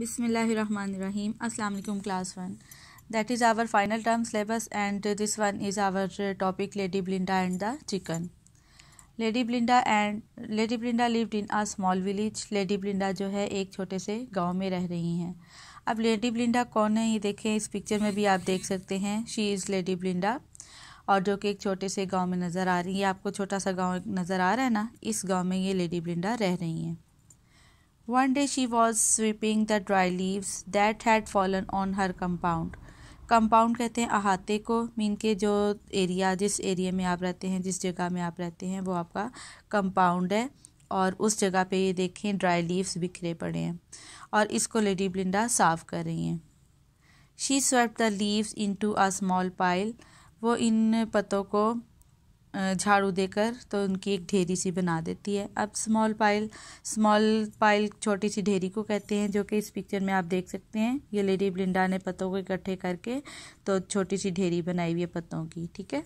बिसमीम् अल्लाम class one that is our final term syllabus and this one is our topic lady Belinda and the chicken lady Belinda and lady Belinda lived in a small village lady Belinda जो है एक छोटे से गांव में रह रही हैं अब लेडी ब्लिंडा कौन है ये देखें इस पिक्चर में भी आप देख सकते हैं शी इज़ लेडी ब्लिंडा और जो कि एक छोटे से गांव में नज़र आ रही है आपको छोटा सा गांव नज़र आ रहा है ना इस गांव में ये लेडी ब्लिंडा रह रही हैं One day she was sweeping the dry leaves that had fallen on her compound. Compound कहते हैं अहाते को मीन के जो एरिया जिस एरिया में आप रहते हैं जिस जगह में आप रहते हैं वो आपका कंपाउंड है और उस जगह पे ये देखें ड्राई लीव्स बिखरे पड़े हैं और इसको लेडी ब्लिंडा साफ कर रही हैं she swept the leaves into a small pile वो इन पत्तों को झाड़ू देकर तो उनकी एक ढेरी सी बना देती है अब स्मॉल पाइल स्मॉल पाइल छोटी सी ढेरी को कहते हैं जो कि इस पिक्चर में आप देख सकते हैं ये लेडी ब्लिंडा ने पत्तों को इकट्ठे करके तो छोटी सी ढेरी बनाई हुई है पत्तों की ठीक है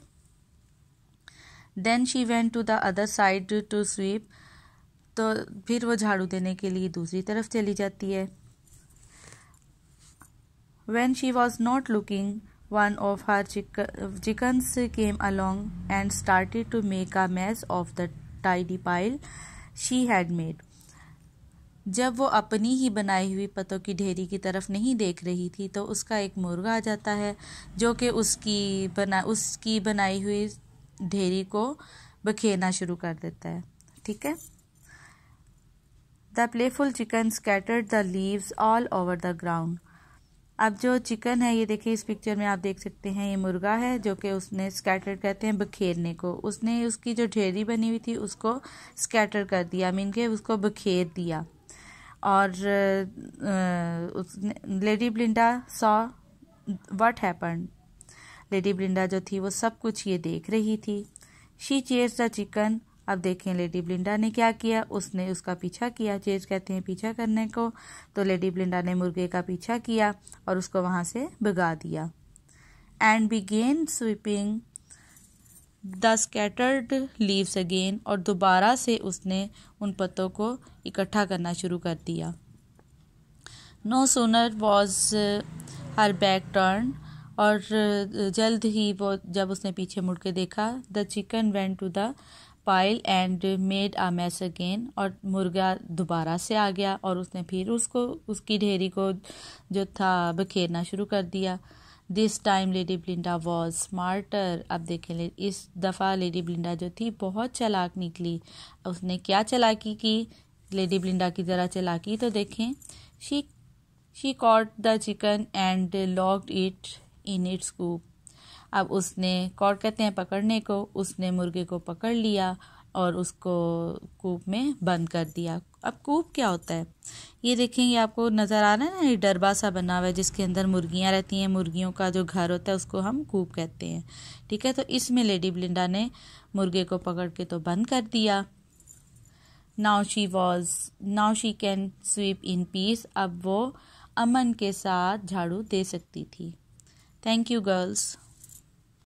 then she went to the other side to sweep तो फिर वो झाड़ू देने के लिए दूसरी तरफ चली जाती है when she was not looking One of her chickens came along and started to make a mess of the tidy pile she had made. जब वो अपनी ही बनाई हुई पतों की ढेरी की तरफ नहीं देख रही थी तो उसका एक मुर्गा आ जाता है जो कि उसकी बना उसकी बनाई हुई ढेरी को बखेरना शुरू कर देता है ठीक है the playful chicken scattered the leaves all over the ground अब जो चिकन है ये देखिए इस पिक्चर में आप देख सकते हैं ये मुर्गा है जो कि उसने स्कैटर कहते हैं बखेरने को उसने उसकी जो ढेरी बनी हुई थी उसको स्कैटर कर दिया मीन के उसको बखेर दिया और उसने lady Belinda saw what happen lady Belinda जो थी वो सब कुछ ये देख रही थी शी चेयर्स द चिकन अब देखें लेडी ब्लिंडा ने क्या किया उसने उसका पीछा किया चेज कहते हैं पीछा करने को तो लेडी ब्लिंडा ने मुर्गे का पीछा किया और उसको वहाँ से भगा दिया and began sweeping the scattered leaves again और दोबारा से उसने उन पत्तों को इकट्ठा करना शुरू कर दिया no sooner was her back turn और uh, जल्द ही वो जब उसने पीछे मुड़ के देखा the chicken went to the pile and made a mess again और मुर्गा दोबारा से आ गया और उसने फिर उसको उसकी ढेरी को जो था बखेरना शुरू कर दिया this time lady Belinda was smarter अब देखें इस दफ़ा लेडी ब्लिंडा जो थी बहुत चलाक निकली उसने क्या चलाकी की लेडी ब्लिंडा की ज़रा चलाकी तो देखें she she caught the chicken and locked it in its coop अब उसने कौर कहते हैं पकड़ने को उसने मुर्गे को पकड़ लिया और उसको कूप में बंद कर दिया अब कूप क्या होता है ये देखेंगे आपको नज़र आ रहा है ना ये डरबा सा बना हुआ है जिसके अंदर मुर्गियाँ रहती हैं मुर्गियों का जो घर होता है उसको हम कूप कहते हैं ठीक है तो इसमें लेडी ब्लिंडा ने मुर्गे को पकड़ के तो बंद कर दिया now she was now she can sweep in peace अब वो अमन के साथ झाड़ू दे सकती थी थैंक यू गर्ल्स